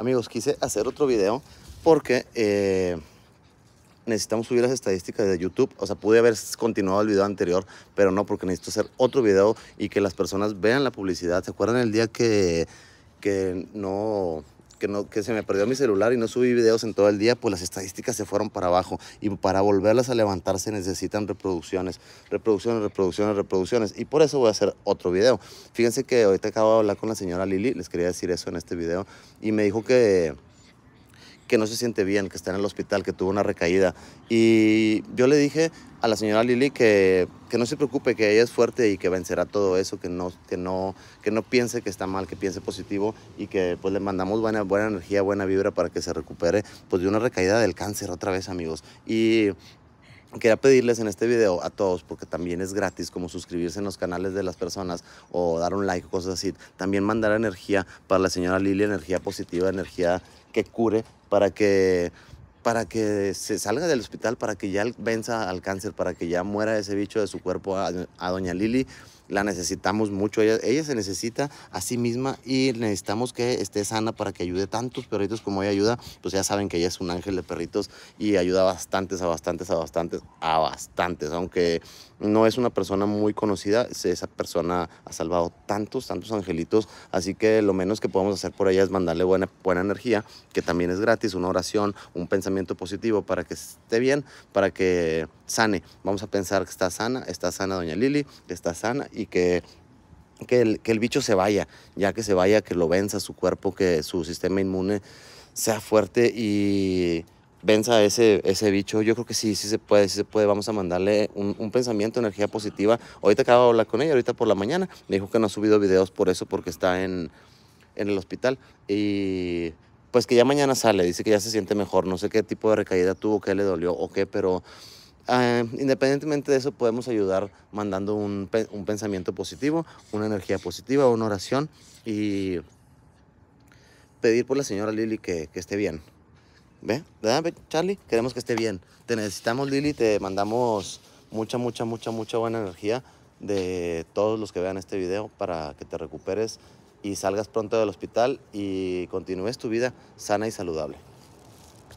Amigos, quise hacer otro video porque eh, necesitamos subir las estadísticas de YouTube. O sea, pude haber continuado el video anterior, pero no, porque necesito hacer otro video y que las personas vean la publicidad. ¿Se acuerdan el día que no que, no, que se me perdió mi celular y no subí videos en todo el día, pues las estadísticas se fueron para abajo. Y para volverlas a levantarse necesitan reproducciones, reproducciones, reproducciones, reproducciones. Y por eso voy a hacer otro video. Fíjense que ahorita acabo de hablar con la señora Lili, les quería decir eso en este video, y me dijo que que no se siente bien, que está en el hospital, que tuvo una recaída. Y yo le dije a la señora Lili que, que no se preocupe, que ella es fuerte y que vencerá todo eso, que no, que no, que no piense que está mal, que piense positivo y que pues le mandamos buena, buena energía, buena vibra para que se recupere pues de una recaída del cáncer otra vez, amigos. Y Quería pedirles en este video a todos, porque también es gratis, como suscribirse en los canales de las personas o dar un like, cosas así. También mandar energía para la señora Lili, energía positiva, energía que cure, para que, para que se salga del hospital, para que ya venza al cáncer, para que ya muera ese bicho de su cuerpo a, a doña Lili la necesitamos mucho. Ella, ella, se necesita a sí misma y necesitamos que esté sana para que ayude tantos perritos como ella ayuda. Pues ya saben que ella es un ángel de perritos y ayuda a bastantes, a bastantes, a bastantes, a bastantes. Aunque no es una persona muy conocida, esa persona ha salvado tantos, tantos angelitos. Así que lo menos que podemos hacer por ella es mandarle buena, buena energía, que también es gratis, una oración, un pensamiento positivo para que esté bien, para que sane. Vamos a pensar que está sana, está sana doña Lili, está sana y que que el, que el, bicho se vaya, ya que se vaya, que lo venza su cuerpo, que su sistema inmune sea fuerte y venza ese, ese bicho. Yo creo que sí, sí se puede, sí se puede. Vamos a mandarle un, pensamiento, energía positiva. Ahorita acabo de hablar con ella, ahorita por la mañana. Me dijo que no ha subido videos por eso, porque está en, en el hospital. Y pues que ya mañana sale, dice que ya se siente mejor. No sé qué tipo de recaída tuvo, qué le dolió o qué, pero Ah, independientemente de eso, podemos ayudar mandando un, pensamiento positivo, una energía positiva, una oración y pedir por la señora Lili que, esté bien. ¿Ve? ¿Ve Charlie? Queremos que esté bien. Te necesitamos, Lili. Te mandamos mucha, mucha, mucha, mucha buena energía de todos los que vean este video para que te recuperes y salgas pronto del hospital y continúes tu vida sana y saludable.